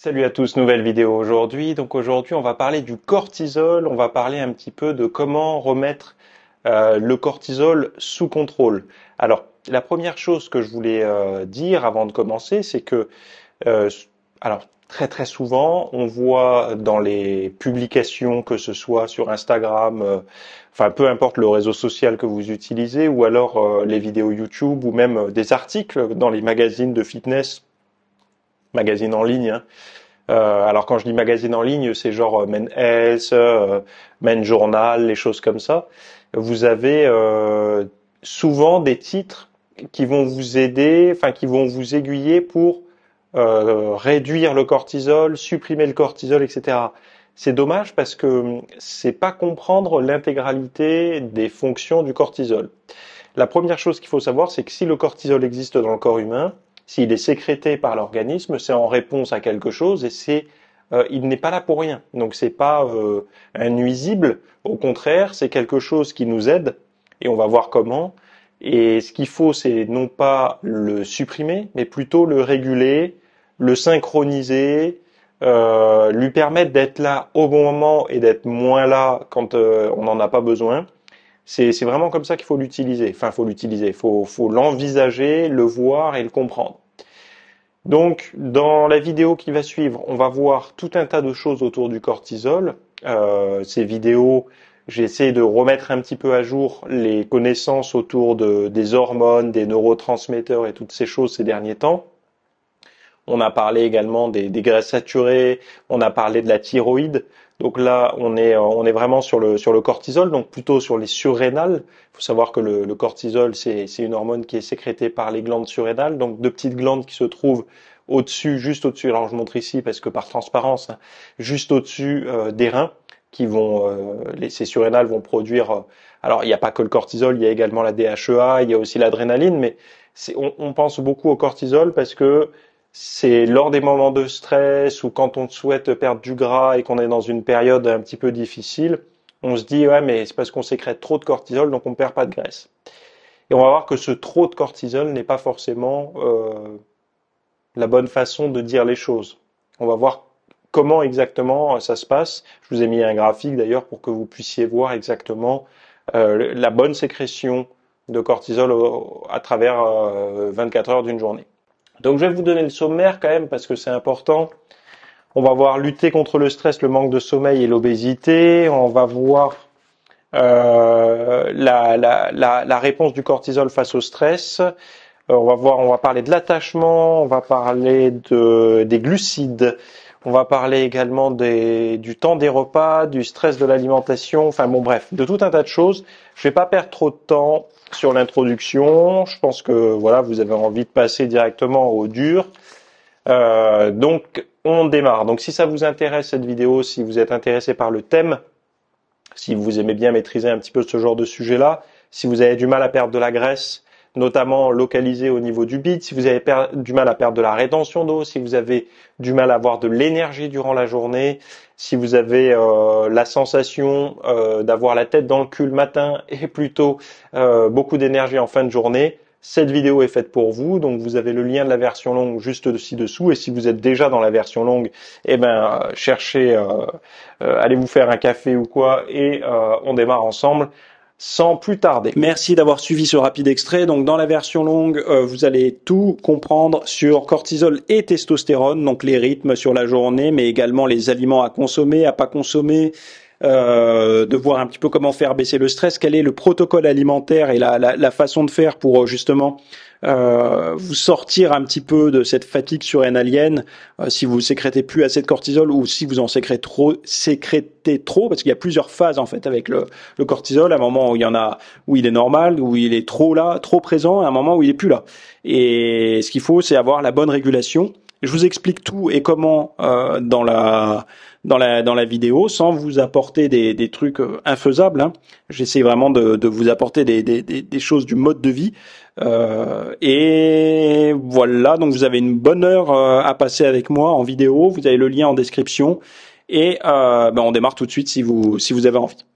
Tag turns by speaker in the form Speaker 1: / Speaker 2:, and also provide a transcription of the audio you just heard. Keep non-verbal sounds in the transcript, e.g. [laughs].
Speaker 1: Salut à tous, nouvelle vidéo aujourd'hui. Donc aujourd'hui on va parler du cortisol, on va parler un petit peu de comment remettre euh, le cortisol sous contrôle. Alors la première chose que je voulais euh, dire avant de commencer, c'est que euh, alors très très souvent on voit dans les publications, que ce soit sur Instagram, enfin peu importe le réseau social que vous utilisez, ou alors les vidéos YouTube ou même des articles dans les magazines de fitness magazine en ligne. Hein. Euh, alors quand je dis magazine en ligne, c'est genre euh, Men Health, euh, Men Journal, les choses comme ça. Vous avez euh, souvent des titres qui vont vous aider, enfin qui vont vous aiguiller pour euh, réduire le cortisol, supprimer le cortisol, etc. C'est dommage parce que hum, c'est pas comprendre l'intégralité des fonctions du cortisol. La première chose qu'il faut savoir, c'est que si le cortisol existe dans le corps humain, s'il est sécrété par l'organisme, c'est en réponse à quelque chose et c'est euh, il n'est pas là pour rien. Donc c'est pas un euh, nuisible, au contraire, c'est quelque chose qui nous aide et on va voir comment. Et ce qu'il faut, c'est non pas le supprimer, mais plutôt le réguler, le synchroniser, euh, lui permettre d'être là au bon moment et d'être moins là quand on n'en a pas besoin. C'est vraiment comme ça qu'il faut l'utiliser. Enfin, faut l'utiliser. Faut, faut l'envisager, le voir et le comprendre. Donc, dans la vidéo qui va suivre, on va voir tout un tas de choses autour du cortisol. Euh, ces vidéos, j'ai essayé de remettre un petit peu à jour les connaissances autour de, des hormones, des neurotransmetteurs et toutes ces choses ces derniers temps. On a parlé également des, des graisses saturées, on a parlé de la thyroïde. Donc là, on est, euh, on est vraiment sur le, sur le cortisol, donc plutôt sur les surrénales. Il faut savoir que le, cortisol, c'est une hormone qui est sécrétée par les glandes surrénales, donc deux petites glandes qui se trouvent au-dessus, juste au-dessus, alors je montre ici parce que par transparence, hein, juste au-dessus euh, des reins qui vont, euh, les, ces surrénales vont produire, alors il n'y a pas que le cortisol, il y a également la DHEA, il y a aussi l'adrénaline, mais on, pense beaucoup au cortisol parce que c'est lors des moments de stress ou quand on souhaite perdre du gras et qu'on est dans une période un petit peu difficile, on se dit ouais mais c'est parce qu'on sécrète trop de cortisol donc on perd pas de graisse. Et on va voir que ce trop de cortisol n'est pas forcément euh, la bonne façon de dire les choses. On va voir comment exactement euh, ça se passe. Je vous ai mis un graphique d'ailleurs pour que vous puissiez voir exactement euh, la bonne sécrétion de cortisol à travers 24 heures d'une journée. Donc je vais vous donner le sommaire quand même parce que c'est important. On va voir lutter contre le stress, le manque de sommeil et l'obésité. On va voir euh, la, réponse du cortisol face au stress. Euh, on va voir, on va parler de l'attachement, on va parler de, des glucides, on va parler également des, du temps des repas, du stress de l'alimentation. Enfin bon, bref, de tout un tas de choses. Je vais pas perdre trop de temps sur l'introduction. Je pense que voilà, vous avez envie de passer directement au dur. Euh, donc on démarre. Donc si ça vous intéresse cette vidéo, si vous êtes intéressé par le thème, si vous aimez bien maîtriser un petit peu ce genre de sujet-là, si vous avez du mal à perdre de la graisse, notamment localisé au niveau du bit, si vous avez du mal à perdre de la rétention d'eau, si vous avez du mal à avoir de l'énergie durant la journée, si vous avez euh, la sensation euh, d'avoir la tête dans le cul le matin [laughs] et plutôt euh, beaucoup d'énergie en fin de journée, cette vidéo est faite pour vous, donc vous avez le lien de la version longue juste ci-dessous. Et si vous êtes déjà dans la version longue, eh ben cherchez, allez vous faire un café ou quoi, et on démarre ensemble sans plus tarder. Merci d'avoir suivi ce rapide extrait. Donc dans la version longue, euh, vous allez tout comprendre sur cortisol et testostérone, donc les rythmes sur la journée, mais également les aliments à consommer, à pas consommer, euh, de voir un petit peu comment faire baisser le stress, quel est le protocole alimentaire et la, la, façon de faire pour euh, justement euh, vous sortir un petit peu de cette fatigue surrénalienne si vous sécrétez plus assez de cortisol ou si vous en sécrétez trop, trop parce qu'il y a plusieurs phases en fait avec le, le, cortisol, un moment où il y en a où il est normal, où il est trop là, trop présent, et un moment où il est plus là. Et ce qu'il faut, c'est avoir la bonne régulation je vous explique tout et comment euh, dans la dans la dans la vidéo, sans vous apporter des, des trucs euh, infaisables. Hein. J'essaie vraiment de, de, vous apporter des, des, des, choses du mode de vie. Euh, et voilà, donc vous avez une bonne heure à passer avec moi en vidéo. Vous avez le lien en description et ben, on démarre tout de suite si vous si vous avez envie.